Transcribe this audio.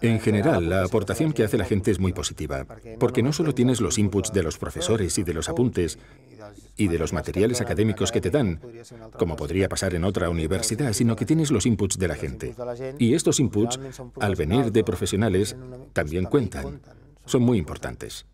En general, la aportación que hace la gente es muy positiva, porque no solo tienes los inputs de los profesores y de los apuntes y de los materiales académicos que te dan, como podría pasar en otra universidad, sino que tienes los inputs de la gente. Y estos inputs, al venir de profesionales, también cuentan. Son muy importantes.